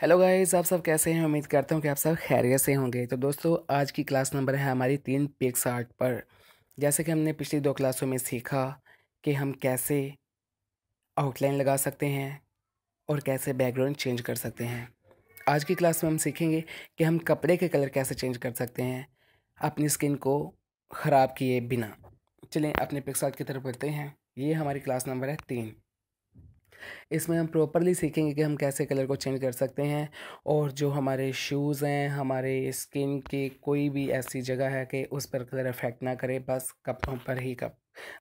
hello guys आप सब कैसे हैं उम्मीद करता हूँ कि आप सब खैरियत से होंगे तो दोस्तों आज की क्लास नंबर है हमारी तीन पिक्स आर्ट पर जैसे कि हमने पिछली दो क्लासों में सीखा कि हम कैसे आउटलाइन लगा सकते हैं और कैसे बैकग्राउंड चेंज कर सकते हैं आज की क्लास में हम सीखेंगे कि हम कपड़े के कलर कैसे चेंज कर सकते हैं अपनी स्किन को ख़राब किए बिना चलें अपने पिक्स आर्ट की तरफ बढ़ते हैं ये हमारी क्लास नंबर है तीन इसमें हम प्रॉपरली सीखेंगे कि हम कैसे कलर को चेंज कर सकते हैं और जो हमारे शूज़ हैं हमारे स्किन की कोई भी ऐसी जगह है कि उस पर कलर अफेक्ट ना करे बस कपड़ों पर ही कप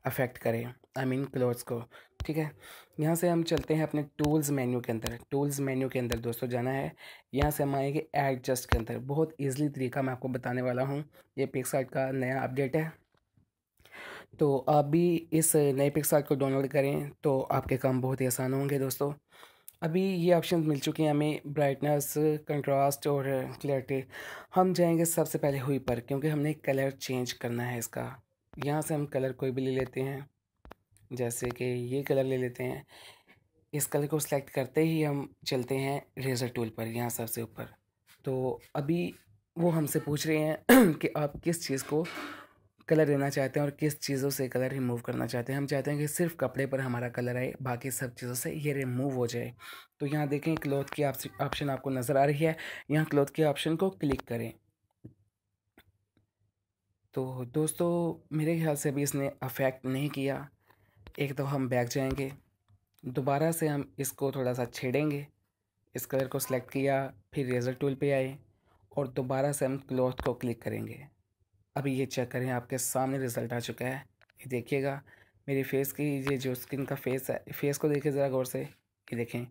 अफेक्ट करे आई मीन क्लोथ्स को ठीक है यहाँ से हम चलते हैं अपने टूल्स मेन्यू के अंदर टूल्स मेन्यू के अंदर दोस्तों जाना है यहाँ से हम आएंगे एडजस्ट के अंदर बहुत ईजिली तरीका मैं आपको बताने वाला हूँ ये पिक्सार्ट का नया अपडेट है तो आप भी इस नए पिक्सल को डाउनलोड करें तो आपके काम बहुत ही आसान होंगे दोस्तों अभी ये ऑप्शन मिल चुके हैं हमें ब्राइटनेस कंट्रास्ट और क्लैरिटी हम जाएंगे सबसे पहले हुई पर क्योंकि हमने कलर चेंज करना है इसका यहाँ से हम कलर कोई भी ले लेते हैं जैसे कि ये कलर ले लेते हैं इस कलर को सिलेक्ट करते ही हम चलते हैं रेज़र टूल पर यहाँ सबसे ऊपर तो अभी वो हमसे पूछ रहे हैं कि आप किस चीज़ को कलर देना चाहते हैं और किस चीज़ों से कलर रिमूव करना चाहते हैं हम चाहते हैं कि सिर्फ कपड़े पर हमारा कलर आए बाकी सब चीज़ों से ये रिमूव हो जाए तो यहाँ देखें क्लोथ की ऑप्शन आपको नज़र आ रही है यहाँ क्लोथ के ऑप्शन को क्लिक करें तो दोस्तों मेरे ख्याल से अभी इसने अफेक्ट नहीं किया एक तो हम बैग जाएंगे दोबारा से हम इसको थोड़ा सा छेड़ेंगे इस कलर को सिलेक्ट किया फिर रेजर टूल पे आए और दोबारा से हम क्लॉथ को क्लिक करेंगे अभी ये चेक करें आपके सामने रिज़ल्ट आ चुका है ये देखिएगा मेरी फेस की ये जो स्किन का फेस है फेस को देखिए ज़रा गौर से ये देखें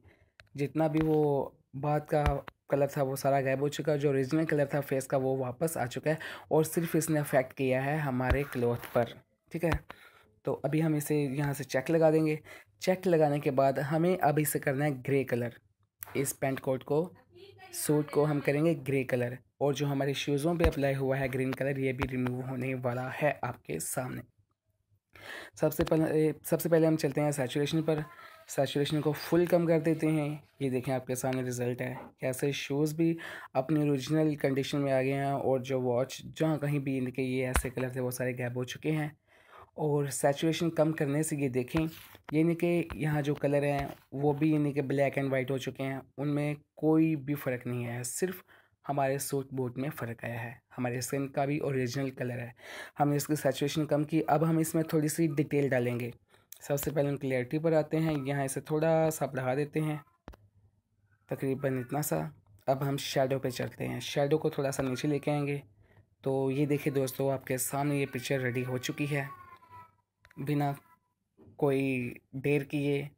जितना भी वो बात का कलर था वो सारा गायब हो चुका है जो ओरिजिनल कलर था फेस का वो वापस आ चुका है और सिर्फ इसने अफेक्ट किया है हमारे क्लोथ पर ठीक है तो अभी हम इसे यहाँ से चेक लगा देंगे चेक लगाने के बाद हमें अभी इसे करना है ग्रे कलर इस पेंट कोट को सूट को हम करेंगे ग्रे कलर और जो हमारे शूज़ों पे अप्लाई हुआ है ग्रीन कलर ये भी रिमूव होने वाला है आपके सामने सबसे पहले सबसे पहले हम चलते हैं सैचुरेशन पर सैचुरेशन को फुल कम कर देते हैं ये देखें आपके सामने रिज़ल्ट है कैसे शूज़ भी अपने ओरिजिनल कंडीशन में आ गए हैं और जो वॉच जहाँ कहीं भी इनके ये ऐसे कलर थे वो सारे गैप हो चुके हैं और सैचुरेशन कम करने से ये देखें यानी कि यहाँ जो कलर हैं वो भी यानी कि ब्लैक एंड वाइट हो चुके हैं उनमें कोई भी फ़र्क नहीं आया सिर्फ हमारे सोच बोर्ड में फ़र्क आया है हमारे स्किन का भी ओरिजिनल कलर है हमने इसकी सैचुरेशन कम की अब हम इसमें थोड़ी सी डिटेल डालेंगे सबसे पहले हम क्लियरिटी पर आते हैं यहाँ इसे थोड़ा सा बढ़ा देते हैं तकरीबन इतना सा अब हम शेडो पे चलते हैं शेडो को थोड़ा सा नीचे लेके आएंगे तो ये देखिए दोस्तों आपके सामने ये पिक्चर रेडी हो चुकी है बिना कोई देर किए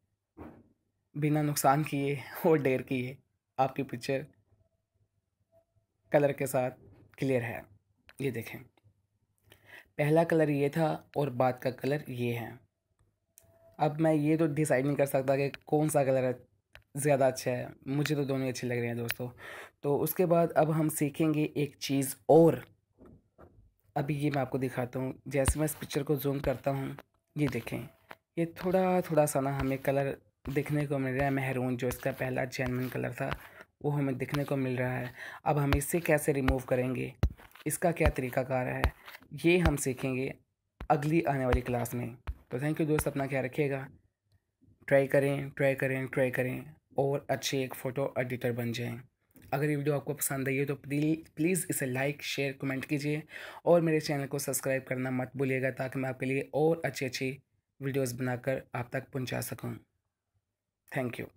बिना नुकसान किए और देर किए आपकी पिक्चर कलर के साथ क्लियर है ये देखें पहला कलर ये था और बाद का कलर ये है अब मैं ये तो डिसाइड नहीं कर सकता कि कौन सा कलर ज़्यादा अच्छा है मुझे तो दोनों अच्छे लग रहे हैं दोस्तों तो उसके बाद अब हम सीखेंगे एक चीज़ और अभी ये मैं आपको दिखाता हूँ जैसे मैं इस पिक्चर को जूम करता हूँ ये देखें ये थोड़ा थोड़ा सा ना हमें कलर देखने को मिल रहा है महरून जो इसका पहला जैनमिन कलर था वो हमें दिखने को मिल रहा है अब हम इससे कैसे रिमूव करेंगे इसका क्या तरीकाकार है ये हम सीखेंगे अगली आने वाली क्लास में तो थैंक यू दोस्त अपना क्या रखिएगा ट्राई करें ट्राई करें ट्राई करें और अच्छे एक फ़ोटो एडिटर बन जाएं अगर ये वीडियो आपको पसंद आई है तो प्लीज़ इसे लाइक शेयर कमेंट कीजिए और मेरे चैनल को सब्सक्राइब करना मत भूलिएगा ताकि मैं आपके लिए और अच्छी अच्छी वीडियोस बनाकर आप तक पहुंचा सकूं थैंक यू